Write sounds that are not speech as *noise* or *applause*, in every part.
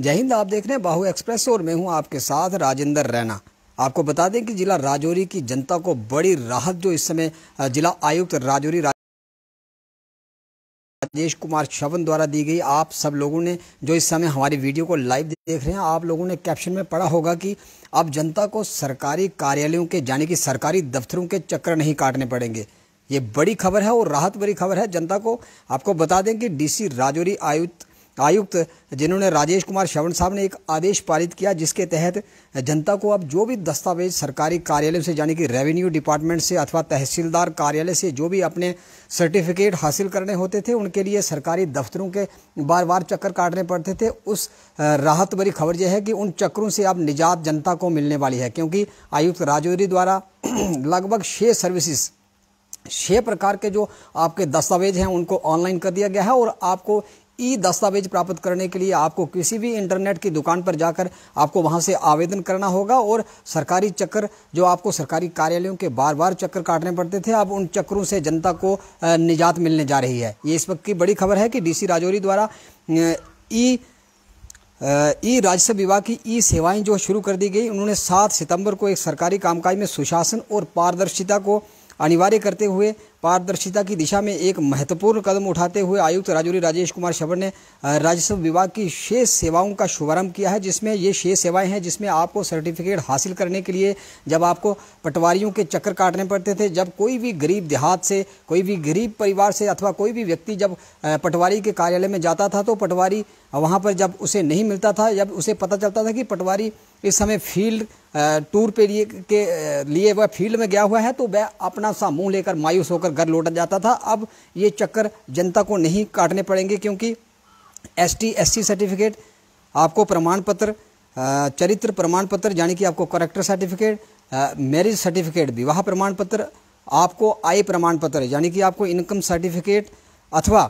जय हिंद आप देख रहे हैं बाहू एक्सप्रेस और मैं हूं आपके साथ राजेंद्र रैना आपको बता दें कि जिला राजौरी की जनता को बड़ी राहत जो इस समय जिला आयुक्त राजौरी राजेश कुमार शवन द्वारा दी गई आप सब लोगों ने जो इस समय हमारी वीडियो को लाइव देख रहे हैं आप लोगों ने कैप्शन में पढ़ा होगा कि अब जनता को सरकारी कार्यालयों के यानी कि सरकारी दफ्तरों के चक्कर नहीं काटने पड़ेंगे ये बड़ी खबर है और राहत भरी खबर है जनता को आपको बता दें कि डीसी राजौरी आयुक्त आयुक्त जिन्होंने राजेश कुमार श्रवण साहब ने एक आदेश पारित किया जिसके तहत जनता को अब जो भी दस्तावेज सरकारी कार्यालय से यानी कि रेवेन्यू डिपार्टमेंट से अथवा तहसीलदार कार्यालय से जो भी अपने सर्टिफिकेट हासिल करने होते थे उनके लिए सरकारी दफ्तरों के बार बार चक्कर काटने पड़ते थे उस राहत भरी खबर यह है कि उन चक्करों से अब निजात जनता को मिलने वाली है क्योंकि आयुक्त राजौरी द्वारा *clears throat* लगभग छः सर्विसेस छः प्रकार के जो आपके दस्तावेज हैं उनको ऑनलाइन कर दिया गया है और आपको ई दस्तावेज प्राप्त करने के लिए आपको किसी भी इंटरनेट की दुकान पर जाकर आपको वहां से आवेदन करना होगा और सरकारी चक्कर जो आपको सरकारी कार्यालयों के बार बार चक्कर काटने पड़ते थे अब उन चक्करों से जनता को निजात मिलने जा रही है ये इस वक्त की बड़ी खबर है कि डीसी राजौरी द्वारा ई ई राजस्व विभाग की ई सेवाएं जो शुरू कर दी गई उन्होंने 7 सितंबर को एक सरकारी कामकाज में सुशासन और पारदर्शिता को अनिवार्य करते हुए पारदर्शिता की दिशा में एक महत्वपूर्ण कदम उठाते हुए आयुक्त राजौरी राजेश कुमार शबर ने राजस्व विभाग की शेष सेवाओं का शुभारंभ किया है जिसमें ये शेष सेवाएं हैं जिसमें आपको सर्टिफिकेट हासिल करने के लिए जब आपको पटवारियों के चक्कर काटने पड़ते थे जब कोई भी गरीब देहात से कोई भी गरीब परिवार से अथवा कोई भी व्यक्ति जब पटवारी के कार्यालय में जाता था तो पटवारी वहाँ पर जब उसे नहीं मिलता था जब उसे पता चलता था कि पटवारी इस समय फील्ड टूर पे लिए के लिए वह फील्ड में गया हुआ है तो वह अपना सा मुँह लेकर मायूस होकर होकर घर लौटा जाता था अब ये चक्कर जनता को नहीं काटने पड़ेंगे क्योंकि एस टी सर्टिफिकेट आपको प्रमाण पत्र चरित्र प्रमाण पत्र यानी कि आपको करेक्टर सर्टिफिकेट मैरिज सर्टिफिकेट विवाह प्रमाण पत्र आपको आय प्रमाण पत्र यानी कि आपको इनकम सर्टिफिकेट अथवा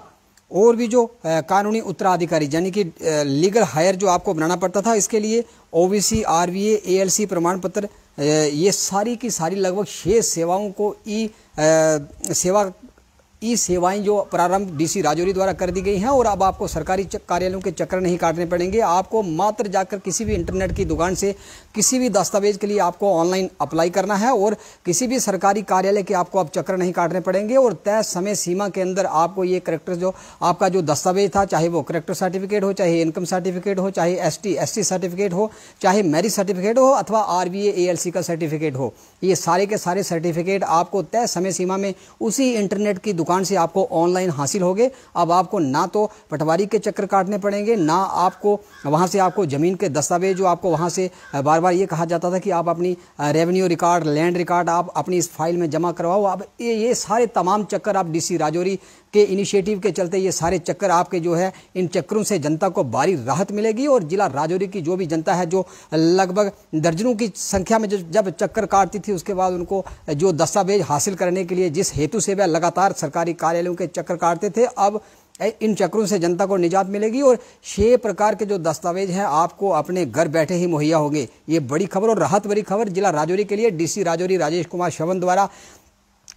और भी जो कानूनी उत्तराधिकारी यानी कि लीगल हायर जो आपको बनाना पड़ता था इसके लिए ओबीसी आरवीए एएलसी प्रमाण पत्र ये सारी की सारी लगभग छः सेवाओं को ई सेवा ई सेवाएं जो प्रारंभ डीसी राजौरी द्वारा कर दी गई हैं और अब आपको सरकारी कार्यालयों के चक्कर नहीं काटने पड़ेंगे आपको मात्र जाकर किसी भी इंटरनेट की दुकान से किसी भी दस्तावेज के लिए आपको ऑनलाइन अप्लाई करना है और किसी भी सरकारी कार्यालय के आपको अब चक्कर नहीं काटने पड़ेंगे और तय समय सीमा के अंदर आपको ये करेक्टर जो आपका जो दस्तावेज था चाहे वो करेक्टर सर्टिफिकेट हो चाहे इनकम सर्टिफिकेट हो चाहे एस टी सर्टिफिकेट हो चाहे मैरिज सर्टिफिकेट हो अथवा आर बी का सर्टिफिकेट हो ये सारे के सारे सर्टिफिकेट आपको तय समय सीमा में उसी इंटरनेट की दुकान दुकान से आपको ऑनलाइन हासिल हो गए अब आपको ना तो पटवारी के चक्कर काटने पड़ेंगे ना आपको वहाँ से आपको ज़मीन के दस्तावेज जो आपको वहाँ से बार बार ये कहा जाता था कि आप अपनी रेवेन्यू रिकॉर्ड लैंड रिकॉर्ड आप अपनी इस फाइल में जमा करवाओ अब ये ये सारे तमाम चक्कर आप डी राजौरी के इनिशिएटिव के चलते ये सारे चक्कर आपके जो है इन चक्करों से जनता को भारी राहत मिलेगी और जिला राजौरी की जो भी जनता है जो लगभग दर्जनों की संख्या में जो जब चक्कर काटती थी उसके बाद उनको जो दस्तावेज हासिल करने के लिए जिस हेतु से वह लगातार सरकार सरकारी कार्यालयों के चक्कर काटते थे अब इन चक्रों से जनता को निजात मिलेगी और छह प्रकार के जो दस्तावेज हैं आपको अपने घर बैठे ही मुहैया होंगे ये बड़ी खबर और राहत भरी खबर जिला राजौरी के लिए डीसी राजौरी राजेश कुमार शवन द्वारा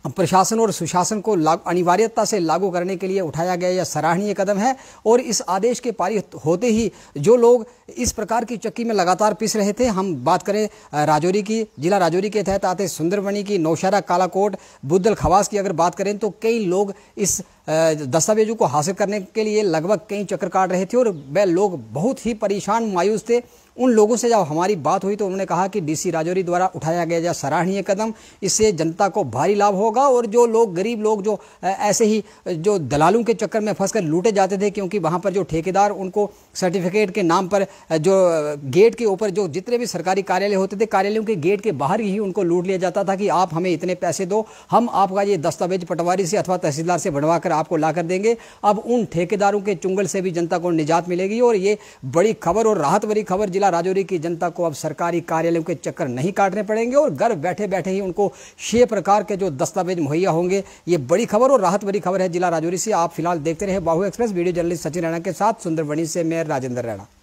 प्रशासन और सुशासन को अनिवार्यता से लागू करने के लिए उठाया गया यह सराहनीय कदम है और इस आदेश के पारित होते ही जो लोग इस प्रकार की चक्की में लगातार पिस रहे थे हम बात करें राजौरी की जिला राजौरी के तहत आते सुंदरबनी की नौशहरा कालाकोट बुद्धल खवास की अगर बात करें तो कई लोग इस दस्तावेजों को हासिल करने के लिए लगभग कई चक्कर काट रहे थे और वह लोग बहुत ही परेशान मायूस थे उन लोगों से जब हमारी बात हुई तो उन्होंने कहा कि डीसी राजौरी द्वारा उठाया गया जो सराहनीय कदम इससे जनता को भारी लाभ होगा और जो लोग गरीब लोग जो ऐसे ही जो दलालों के चक्कर में फंसकर लूटे जाते थे क्योंकि वहाँ पर जो ठेकेदार उनको सर्टिफिकेट के नाम पर जो गेट के ऊपर जो जितने भी सरकारी कार्यालय होते थे कार्यालयों के गेट के बाहर ही उनको लूट लिया जाता था कि आप हमें इतने पैसे दो हम आपका ये दस्तावेज पटवारी से अथवा तहसीलदार से बनवा कर कर आपको लाकर देंगे अब उन ठेकेदारों के चुंगल से भी जनता को निजात मिलेगी और ये बड़ी खबर और राहत भरी खबर जिला राजौरी की जनता को अब सरकारी कार्यालयों के चक्कर नहीं काटने पड़ेंगे और घर बैठे बैठे ही उनको छह प्रकार के जो दस्तावेज मुहैया होंगे ये बड़ी खबर और राहत भरी खबर है जिला राजौरी से आप फिलहाल देखते रहे Bahu express video journalist Sachin Raina के साथ सुंदरबनी से मैं राजेंद्र रैना